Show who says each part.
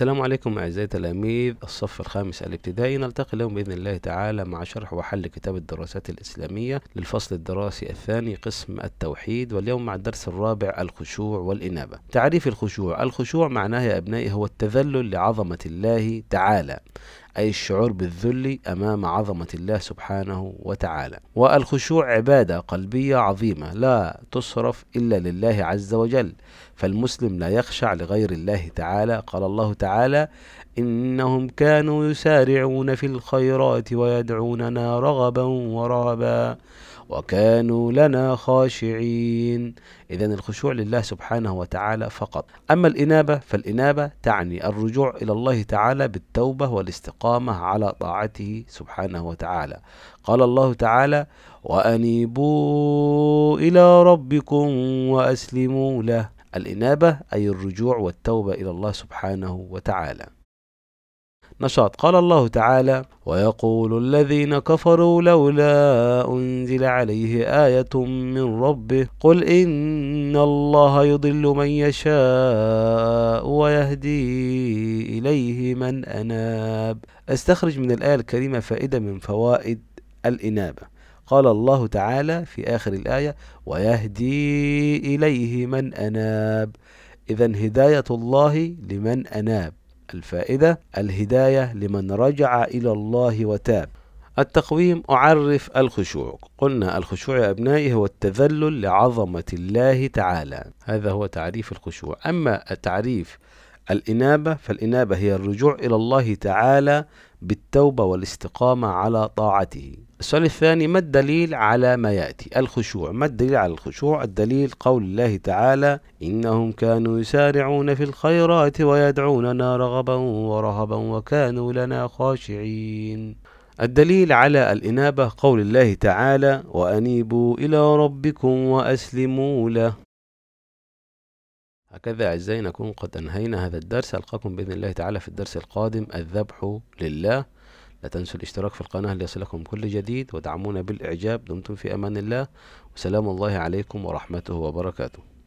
Speaker 1: السلام عليكم أعزائي تلاميذ الصف الخامس الابتدائي نلتقي اليوم بإذن الله تعالى مع شرح وحل كتاب الدراسات الإسلامية للفصل الدراسي الثاني قسم التوحيد واليوم مع الدرس الرابع الخشوع والإنابة تعريف الخشوع الخشوع معناه يا أبنائي هو التذلل لعظمة الله تعالى أي الشعور بالذل أمام عظمة الله سبحانه وتعالى والخشوع عبادة قلبية عظيمة لا تصرف إلا لله عز وجل فالمسلم لا يخشع لغير الله تعالى قال الله تعالى إنهم كانوا يسارعون في الخيرات ويدعوننا رغبا ورهبا وكانوا لنا خاشعين إذا الخشوع لله سبحانه وتعالى فقط أما الإنابة فالإنابة تعني الرجوع إلى الله تعالى بالتوبة والاستقامة على طاعته سبحانه وتعالى قال الله تعالى وأنيبوا إلى ربكم وأسلموا له الإنابة أي الرجوع والتوبة إلى الله سبحانه وتعالى نشاط قال الله تعالى ويقول الذين كفروا لولا أنزل عليه آية من ربه قل إن الله يضل من يشاء ويهدي إليه من أناب استخرج من الآية الكريمة فائدة من فوائد الإنابة قال الله تعالى في آخر الآية ويهدي إليه من أناب إذا هداية الله لمن أناب الفائدة الهداية لمن رجع إلى الله وتاب التقويم أعرف الخشوع قلنا الخشوع يا أبنائي هو التذلل لعظمة الله تعالى هذا هو تعريف الخشوع أما تعريف الإنابة فالإنابة هي الرجوع إلى الله تعالى بالتوبة والاستقامة على طاعته السؤال الثاني ما الدليل على ما يأتي الخشوع ما الدليل على الخشوع الدليل قول الله تعالى إنهم كانوا يسارعون في الخيرات ويدعوننا رغبا ورهبا وكانوا لنا خاشعين الدليل على الإنابة قول الله تعالى وأنيبوا إلى ربكم وأسلموا له هكذا أعزائي نكون قد أنهينا هذا الدرس ألقاكم بإذن الله تعالى في الدرس القادم الذبح لله لا تنسوا الاشتراك في القناة ليصلكم كل جديد ودعمونا بالإعجاب دمتم في أمان الله وسلام الله عليكم ورحمته وبركاته